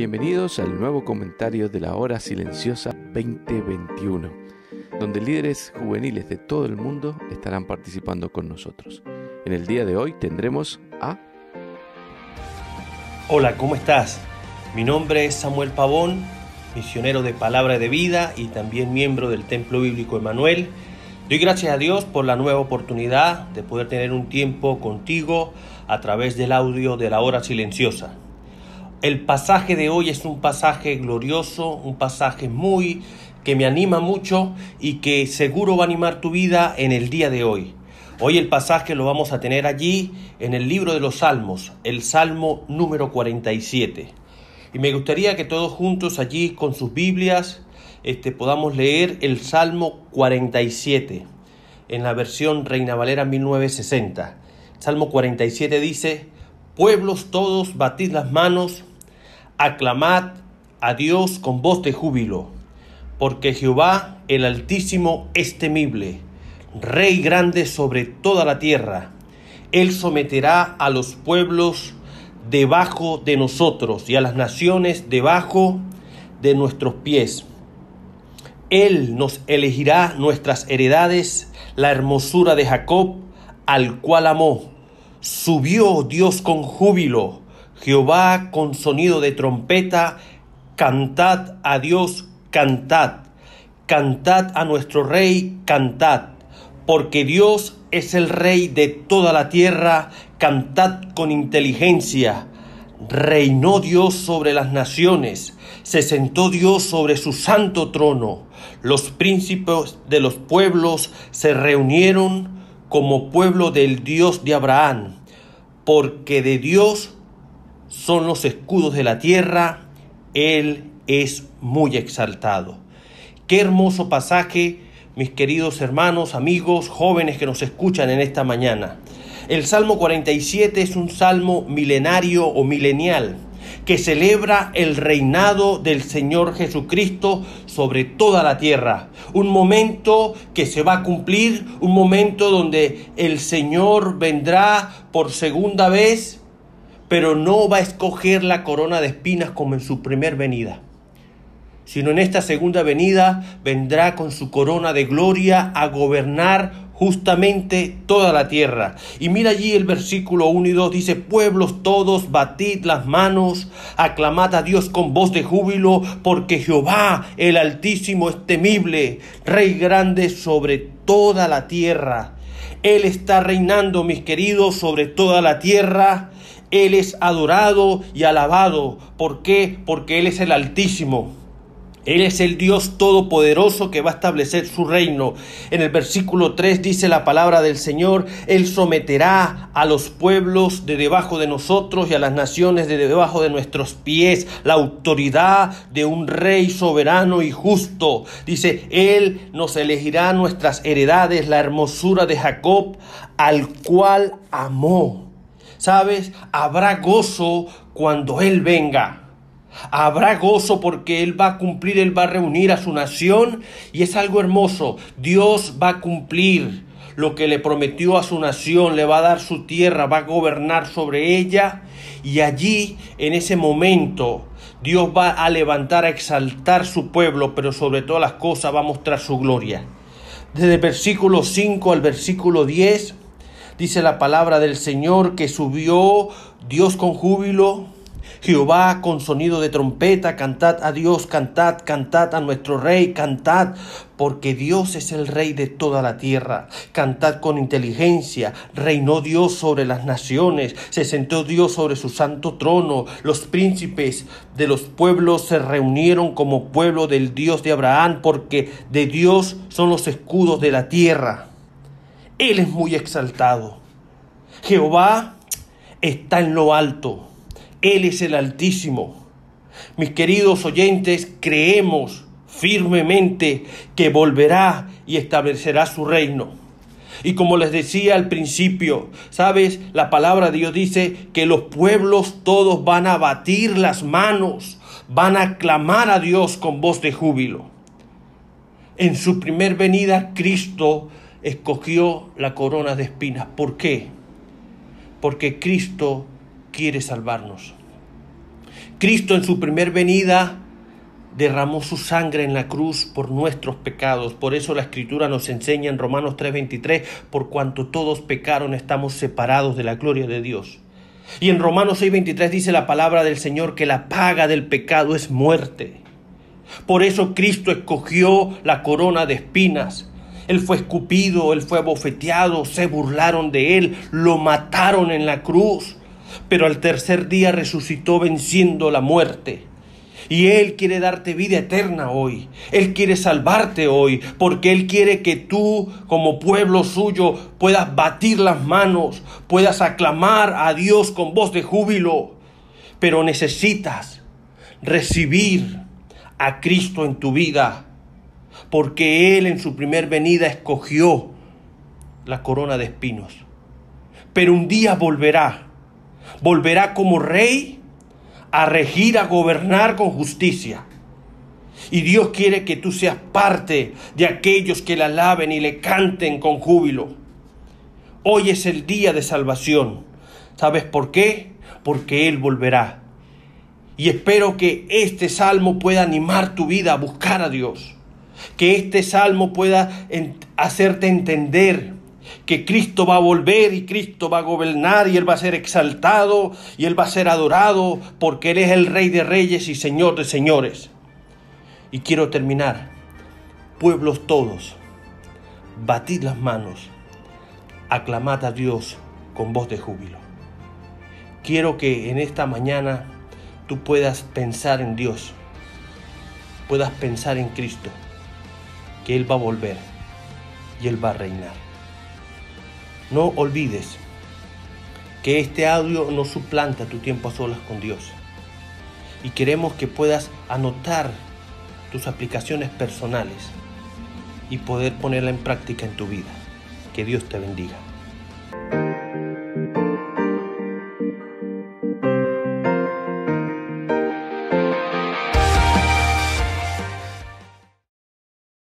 Bienvenidos al nuevo comentario de la Hora Silenciosa 2021, donde líderes juveniles de todo el mundo estarán participando con nosotros. En el día de hoy tendremos a... Hola, ¿cómo estás? Mi nombre es Samuel Pavón, misionero de Palabra de Vida y también miembro del Templo Bíblico Emanuel. Doy gracias a Dios por la nueva oportunidad de poder tener un tiempo contigo a través del audio de la hora silenciosa. El pasaje de hoy es un pasaje glorioso, un pasaje muy que me anima mucho y que seguro va a animar tu vida en el día de hoy. Hoy el pasaje lo vamos a tener allí en el libro de los Salmos, el Salmo número 47. Y me gustaría que todos juntos allí con sus Biblias este, podamos leer el Salmo 47 en la versión Reina Valera 1960. Salmo 47 dice, Pueblos todos, batid las manos, aclamad a Dios con voz de júbilo, porque Jehová el Altísimo es temible, Rey grande sobre toda la tierra. Él someterá a los pueblos debajo de nosotros y a las naciones debajo de nuestros pies. Él nos elegirá nuestras heredades, la hermosura de Jacob, al cual amó. Subió Dios con júbilo Jehová con sonido de trompeta, cantad a Dios, cantad, cantad a nuestro Rey, cantad, porque Dios es el Rey de toda la tierra, cantad con inteligencia. Reinó Dios sobre las naciones, se sentó Dios sobre su santo trono. Los príncipes de los pueblos se reunieron como pueblo del Dios de Abraham, porque de Dios son los escudos de la tierra, Él es muy exaltado. Qué hermoso pasaje, mis queridos hermanos, amigos, jóvenes que nos escuchan en esta mañana. El Salmo 47 es un salmo milenario o milenial que celebra el reinado del Señor Jesucristo sobre toda la tierra. Un momento que se va a cumplir, un momento donde el Señor vendrá por segunda vez pero no va a escoger la corona de espinas como en su primer venida, sino en esta segunda venida vendrá con su corona de gloria a gobernar justamente toda la tierra. Y mira allí el versículo 1 y 2 dice, pueblos todos, batid las manos, aclamad a Dios con voz de júbilo, porque Jehová el Altísimo es temible, Rey grande sobre toda la tierra. Él está reinando, mis queridos, sobre toda la tierra. Él es adorado y alabado. ¿Por qué? Porque Él es el Altísimo. Él es el Dios Todopoderoso que va a establecer su reino. En el versículo 3 dice la palabra del Señor, Él someterá a los pueblos de debajo de nosotros y a las naciones de debajo de nuestros pies la autoridad de un rey soberano y justo. Dice, Él nos elegirá nuestras heredades, la hermosura de Jacob, al cual amó. ¿Sabes? Habrá gozo cuando Él venga. Habrá gozo porque Él va a cumplir, Él va a reunir a su nación y es algo hermoso. Dios va a cumplir lo que le prometió a su nación, le va a dar su tierra, va a gobernar sobre ella y allí en ese momento Dios va a levantar, a exaltar su pueblo, pero sobre todas las cosas va a mostrar su gloria. Desde versículo 5 al versículo 10 Dice la palabra del Señor que subió Dios con júbilo. Jehová con sonido de trompeta, cantad a Dios, cantad, cantad a nuestro Rey, cantad, porque Dios es el Rey de toda la tierra. Cantad con inteligencia, reinó Dios sobre las naciones, se sentó Dios sobre su santo trono, los príncipes de los pueblos se reunieron como pueblo del Dios de Abraham, porque de Dios son los escudos de la tierra. Él es muy exaltado. Jehová está en lo alto. Él es el Altísimo. Mis queridos oyentes, creemos firmemente que volverá y establecerá su reino. Y como les decía al principio, sabes, la palabra de Dios dice que los pueblos todos van a batir las manos, van a clamar a Dios con voz de júbilo. En su primer venida, Cristo escogió la corona de espinas. ¿Por qué? Porque Cristo quiere salvarnos. Cristo en su primer venida derramó su sangre en la cruz por nuestros pecados. Por eso la escritura nos enseña en Romanos 3:23, por cuanto todos pecaron estamos separados de la gloria de Dios. Y en Romanos 6:23 dice la palabra del Señor que la paga del pecado es muerte. Por eso Cristo escogió la corona de espinas, él fue escupido, él fue abofeteado, se burlaron de él, lo mataron en la cruz, pero al tercer día resucitó venciendo la muerte. Y Él quiere darte vida eterna hoy. Él quiere salvarte hoy. Porque Él quiere que tú, como pueblo suyo, puedas batir las manos, puedas aclamar a Dios con voz de júbilo. Pero necesitas recibir a Cristo en tu vida porque Él en su primer venida escogió la corona de espinos. Pero un día volverá, volverá como rey a regir, a gobernar con justicia. Y Dios quiere que tú seas parte de aquellos que le alaben y le canten con júbilo. Hoy es el día de salvación. ¿Sabes por qué? Porque Él volverá. Y espero que este salmo pueda animar tu vida a buscar a Dios que este salmo pueda hacerte entender que Cristo va a volver y Cristo va a gobernar y Él va a ser exaltado y Él va a ser adorado porque Él es el Rey de Reyes y Señor de Señores. Y quiero terminar, pueblos todos, batid las manos, aclamad a Dios con voz de júbilo. Quiero que en esta mañana tú puedas pensar en Dios, puedas pensar en Cristo él va a volver y Él va a reinar. No olvides que este audio no suplanta tu tiempo a solas con Dios. Y queremos que puedas anotar tus aplicaciones personales y poder ponerla en práctica en tu vida. Que Dios te bendiga.